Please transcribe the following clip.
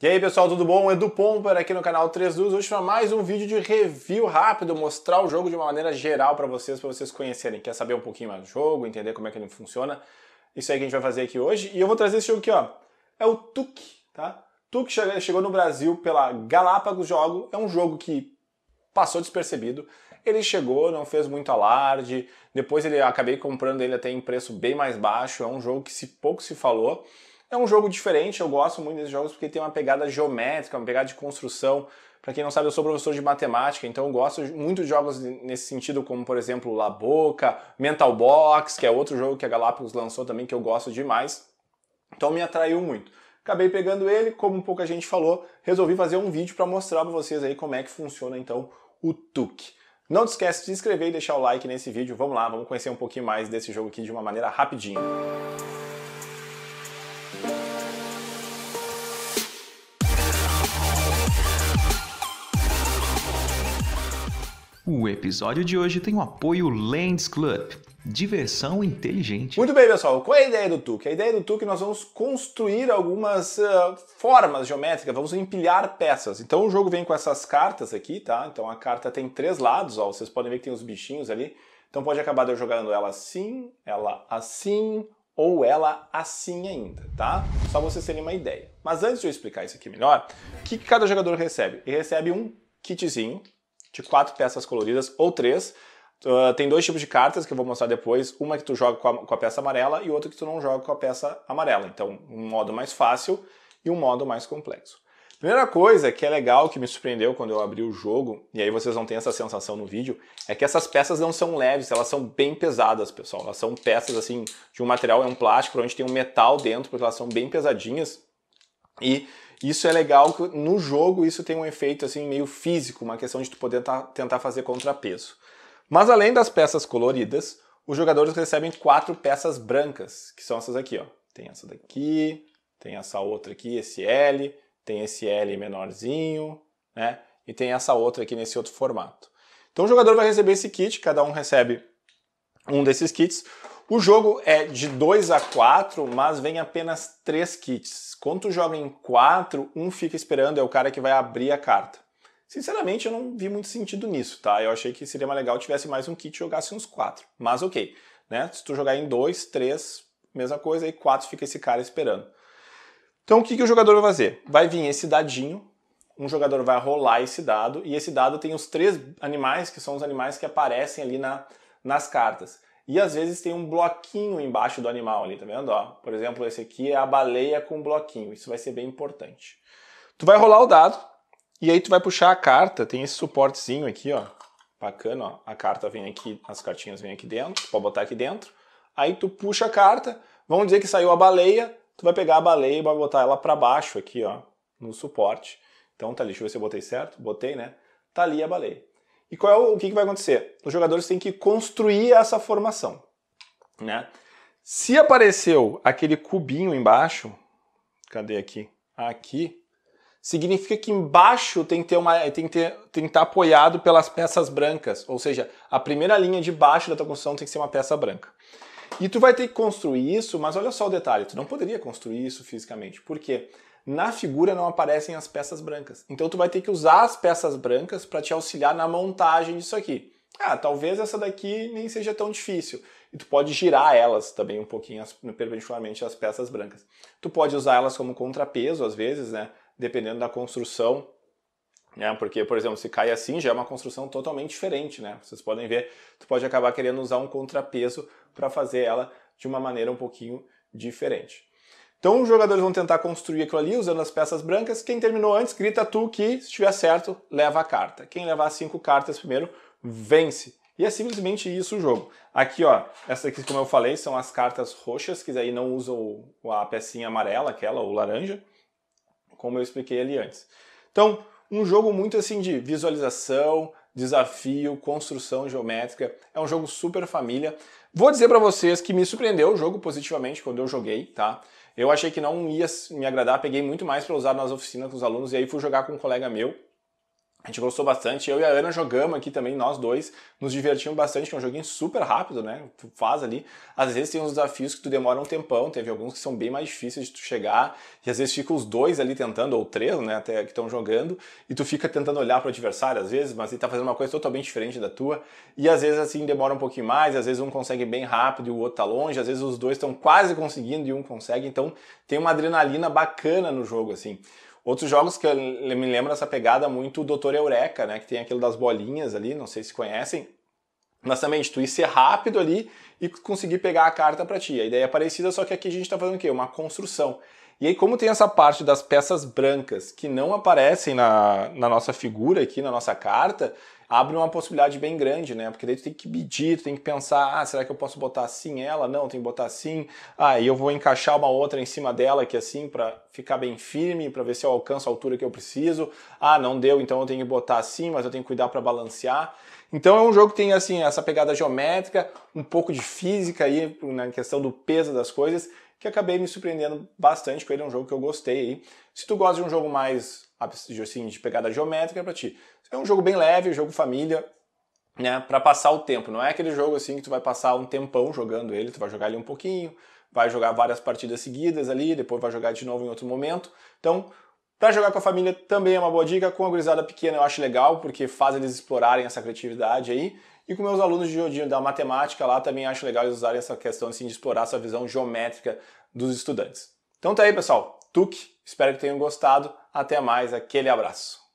E aí pessoal, tudo bom? Edu Pomper aqui no canal 3 Duas, hoje para mais um vídeo de review rápido, mostrar o jogo de uma maneira geral para vocês, para vocês conhecerem. Quer saber um pouquinho mais do jogo, entender como é que ele funciona? Isso aí que a gente vai fazer aqui hoje. E eu vou trazer esse jogo aqui, ó. É o Tuk, tá? Tuk chegou no Brasil pela Galápagos Jogo, é um jogo que passou despercebido. Ele chegou, não fez muito alarde, depois ele acabei comprando ele até em preço bem mais baixo, é um jogo que se pouco se falou. É um jogo diferente, eu gosto muito desses jogos porque tem uma pegada geométrica, uma pegada de construção. Para quem não sabe, eu sou professor de matemática, então eu gosto muito de jogos nesse sentido, como por exemplo La Boca, Mental Box, que é outro jogo que a Galápagos lançou também que eu gosto demais. Então me atraiu muito. Acabei pegando ele, como pouca gente falou, resolvi fazer um vídeo para mostrar para vocês aí como é que funciona então o Tuk. Não te esquece de se inscrever e deixar o like nesse vídeo. Vamos lá, vamos conhecer um pouquinho mais desse jogo aqui de uma maneira rapidinha. O episódio de hoje tem o apoio Lands Club. Diversão inteligente. Muito bem, pessoal. Qual é a ideia do TUC? A ideia do TUC é que nós vamos construir algumas uh, formas geométricas, vamos empilhar peças. Então o jogo vem com essas cartas aqui, tá? Então a carta tem três lados, ó. Vocês podem ver que tem os bichinhos ali. Então pode acabar jogando ela assim, ela assim, ou ela assim ainda, tá? Só vocês terem uma ideia. Mas antes de eu explicar isso aqui melhor, o que cada jogador recebe? Ele recebe um kitzinho de quatro peças coloridas ou três. Uh, tem dois tipos de cartas que eu vou mostrar depois. Uma que tu joga com a, com a, peça amarela e outra que tu não joga com a peça amarela. Então, um modo mais fácil e um modo mais complexo. Primeira coisa que é legal, que me surpreendeu quando eu abri o jogo, e aí vocês não têm essa sensação no vídeo, é que essas peças não são leves, elas são bem pesadas, pessoal. Elas são peças, assim, de um material, é um plástico, onde tem um metal dentro, porque elas são bem pesadinhas. E isso é legal que no jogo isso tem um efeito assim meio físico, uma questão de tu poder tá, tentar fazer contrapeso. Mas além das peças coloridas, os jogadores recebem quatro peças brancas, que são essas aqui, ó. Tem essa daqui, tem essa outra aqui, esse L, tem esse L menorzinho, né? E tem essa outra aqui nesse outro formato. Então o jogador vai receber esse kit, cada um recebe um desses kits. O jogo é de 2 a 4, mas vem apenas 3 kits. Quando tu joga em 4, um fica esperando, é o cara que vai abrir a carta. Sinceramente, eu não vi muito sentido nisso, tá? Eu achei que seria mais legal tivesse mais um kit e jogasse uns 4. Mas ok, né? Se tu jogar em 2, 3, mesma coisa, e 4 fica esse cara esperando. Então o que, que o jogador vai fazer? Vai vir esse dadinho, um jogador vai rolar esse dado, e esse dado tem os três animais, que são os animais que aparecem ali na, nas cartas. E às vezes tem um bloquinho embaixo do animal ali, tá vendo? Ó, por exemplo, esse aqui é a baleia com bloquinho. Isso vai ser bem importante. Tu vai rolar o dado e aí tu vai puxar a carta. Tem esse suportezinho aqui, ó. Bacana, ó. A carta vem aqui, as cartinhas vêm aqui dentro. Tu pode botar aqui dentro. Aí tu puxa a carta. Vamos dizer que saiu a baleia. Tu vai pegar a baleia e vai botar ela para baixo aqui, ó. No suporte. Então tá ali. Deixa eu ver se eu botei certo. Botei, né? Tá ali a baleia. E qual é o, o que, que vai acontecer? Os jogadores têm que construir essa formação. Né? Se apareceu aquele cubinho embaixo, cadê aqui? Aqui, significa que embaixo tem que ter uma, tem que ter, tem que estar apoiado pelas peças brancas, ou seja, a primeira linha de baixo da tua construção tem que ser uma peça branca. E tu vai ter que construir isso, mas olha só o detalhe, tu não poderia construir isso fisicamente. Por quê? na figura não aparecem as peças brancas. Então tu vai ter que usar as peças brancas para te auxiliar na montagem disso aqui. Ah, talvez essa daqui nem seja tão difícil. E tu pode girar elas também um pouquinho as, perpendicularmente às peças brancas. Tu pode usar elas como contrapeso às vezes, né? Dependendo da construção né? Porque, por exemplo, se cai assim, já é uma construção totalmente diferente, né? Vocês podem ver, tu pode acabar querendo usar um contrapeso para fazer ela de uma maneira um pouquinho diferente. Então os jogadores vão tentar construir aquilo ali usando as peças brancas. Quem terminou antes, grita tu que, se tiver certo, leva a carta. Quem levar cinco cartas primeiro, vence. E é simplesmente isso o jogo. Aqui, ó, essa aqui, como eu falei, são as cartas roxas, que aí não usam a pecinha amarela, aquela, ou laranja, como eu expliquei ali antes. Então, um jogo muito assim de visualização, desafio, construção geométrica. É um jogo super família. Vou dizer para vocês que me surpreendeu o jogo positivamente quando eu joguei, tá? Eu achei que não ia me agradar, peguei muito mais para usar nas oficinas com os alunos e aí fui jogar com um colega meu a gente gostou bastante. Eu e a Ana jogamos aqui também, nós dois. Nos divertimos bastante, que é um joguinho super rápido, né? Tu faz ali. Às vezes tem uns desafios que tu demora um tempão. Teve alguns que são bem mais difíceis de tu chegar. E às vezes ficam os dois ali tentando, ou três, né? Até que estão jogando. E tu fica tentando olhar pro adversário, às vezes, mas ele tá fazendo uma coisa totalmente diferente da tua. E às vezes, assim, demora um pouquinho mais. Às vezes um consegue bem rápido e o outro tá longe. Às vezes os dois estão quase conseguindo e um consegue. Então tem uma adrenalina bacana no jogo, assim. Outros jogos que me lembram essa pegada muito o Doutor Eureka, né? Que tem aquilo das bolinhas ali, não sei se conhecem de tu ir ser rápido ali e conseguir pegar a carta para ti. A ideia é parecida, só que aqui a gente está fazendo o quê? Uma construção. E aí, como tem essa parte das peças brancas que não aparecem na, na nossa figura aqui, na nossa carta, abre uma possibilidade bem grande, né? Porque daí tu tem que medir, tu tem que pensar, ah, será que eu posso botar assim ela? Não, tem que botar assim. Ah, e eu vou encaixar uma outra em cima dela aqui assim para ficar bem firme, para ver se eu alcanço a altura que eu preciso. Ah, não deu, então eu tenho que botar assim, mas eu tenho que cuidar para balancear. Então é um jogo que tem assim essa pegada geométrica, um pouco de física aí na questão do peso das coisas, que acabei me surpreendendo bastante com ele, é um jogo que eu gostei aí. Se tu gosta de um jogo mais assim, de pegada geométrica, é ti. É um jogo bem leve, jogo família, né, para passar o tempo. Não é aquele jogo assim que tu vai passar um tempão jogando ele, tu vai jogar ele um pouquinho, vai jogar várias partidas seguidas ali, depois vai jogar de novo em outro momento. Então, para jogar com a família também é uma boa dica, com a gurizada pequena eu acho legal, porque faz eles explorarem essa criatividade aí. E com meus alunos de, de, da matemática lá também acho legal eles usarem essa questão assim, de explorar essa visão geométrica dos estudantes. Então tá aí, pessoal. Tuque, espero que tenham gostado. Até mais, aquele abraço.